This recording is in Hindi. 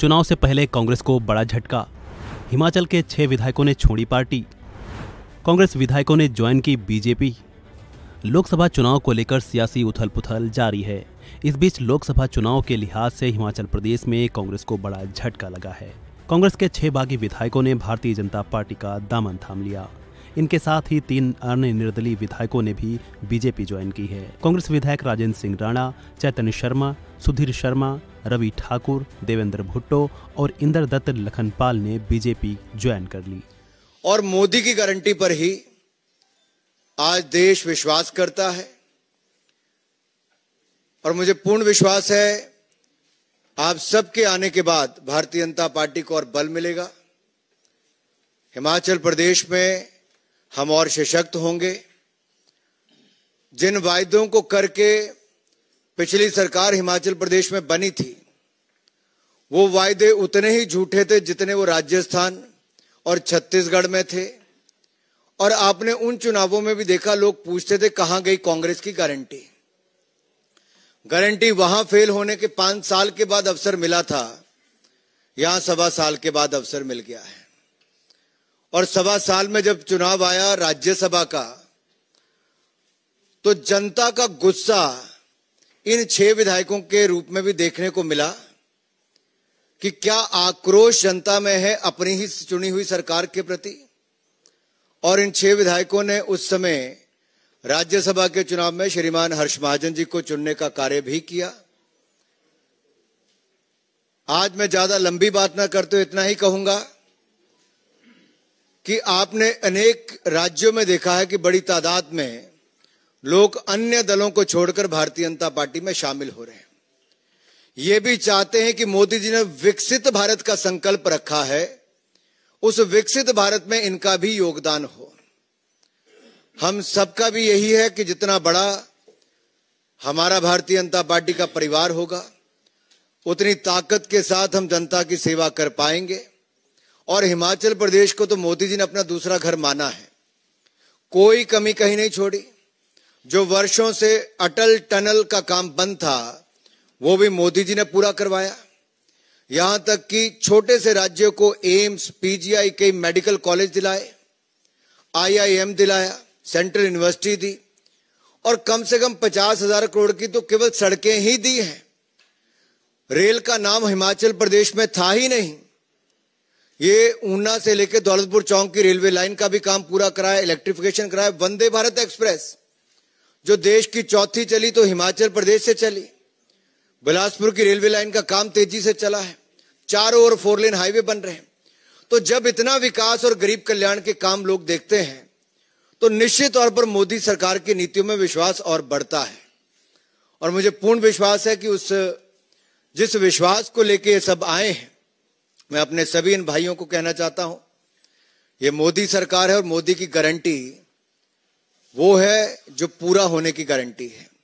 चुनाव से पहले कांग्रेस को बड़ा झटका हिमाचल के छह विधायकों ने छोड़ी पार्टी कांग्रेस विधायकों ने ज्वाइन की बीजेपी लोकसभा चुनाव को लेकर सियासी उथल पुथल जारी है इस बीच लोकसभा चुनाव के लिहाज से हिमाचल प्रदेश में कांग्रेस को बड़ा झटका लगा है कांग्रेस के छह बागी विधायकों ने भारतीय जनता पार्टी का दामन थाम लिया इनके साथ ही तीन अन्य निर्दलीय विधायकों ने भी बीजेपी ज्वाइन की है कांग्रेस विधायक राजेंद्र सिंह राणा चैतन्य शर्मा सुधीर शर्मा रवि ठाकुर देवेंद्र भुट्टो और इंदर दत्त लखनपाल ने बीजेपी ज्वाइन कर ली और मोदी की गारंटी पर ही आज देश विश्वास करता है और मुझे पूर्ण विश्वास है आप सबके आने के बाद भारतीय जनता पार्टी को और बल मिलेगा हिमाचल प्रदेश में हम और सशक्त होंगे जिन वायदों को करके पिछली सरकार हिमाचल प्रदेश में बनी थी वो वायदे उतने ही झूठे थे जितने वो राजस्थान और छत्तीसगढ़ में थे और आपने उन चुनावों में भी देखा लोग पूछते थे कहां गई कांग्रेस की गारंटी गारंटी वहां फेल होने के पांच साल के बाद अवसर मिला था यहां सवा साल के बाद अवसर मिल गया है और सवा साल में जब चुनाव आया राज्यसभा का तो जनता का गुस्सा इन छह विधायकों के रूप में भी देखने को मिला कि क्या आक्रोश जनता में है अपनी ही चुनी हुई सरकार के प्रति और इन छह विधायकों ने उस समय राज्यसभा के चुनाव में श्रीमान हर्ष महाजन जी को चुनने का कार्य भी किया आज मैं ज्यादा लंबी बात ना करते तो इतना ही कहूंगा कि आपने अनेक राज्यों में देखा है कि बड़ी तादाद में लोग अन्य दलों को छोड़कर भारतीय जनता पार्टी में शामिल हो रहे हैं ये भी चाहते हैं कि मोदी जी ने विकसित भारत का संकल्प रखा है उस विकसित भारत में इनका भी योगदान हो हम सबका भी यही है कि जितना बड़ा हमारा भारतीय जनता पार्टी का परिवार होगा उतनी ताकत के साथ हम जनता की सेवा कर पाएंगे और हिमाचल प्रदेश को तो मोदी जी ने अपना दूसरा घर माना है कोई कमी कहीं नहीं छोड़ी जो वर्षों से अटल टनल का काम बंद था वो भी मोदी जी ने पूरा करवाया यहां तक कि छोटे से राज्यों को एम्स पीजीआई के मेडिकल कॉलेज दिलाए आईआईएम दिलाया सेंट्रल यूनिवर्सिटी दी और कम से कम पचास हजार करोड़ की तो केवल सड़कें ही दी हैं रेल का नाम हिमाचल प्रदेश में था ही नहीं ये ऊना से लेकर दौलतपुर चौक की रेलवे लाइन का भी काम पूरा कराया इलेक्ट्रिफिकेशन कराया वंदे भारत एक्सप्रेस जो देश की चौथी चली तो हिमाचल प्रदेश से चली बिलासपुर की रेलवे लाइन का काम तेजी से चला है चारों ओर फोर लेन हाईवे बन रहे हैं तो जब इतना विकास और गरीब कल्याण के काम लोग देखते हैं तो निश्चित तौर पर मोदी सरकार की नीतियों में विश्वास और बढ़ता है और मुझे पूर्ण विश्वास है कि उस जिस विश्वास को लेके ये सब आए हैं मैं अपने सभी इन भाइयों को कहना चाहता हूं ये मोदी सरकार है और मोदी की गारंटी वो है जो पूरा होने की गारंटी है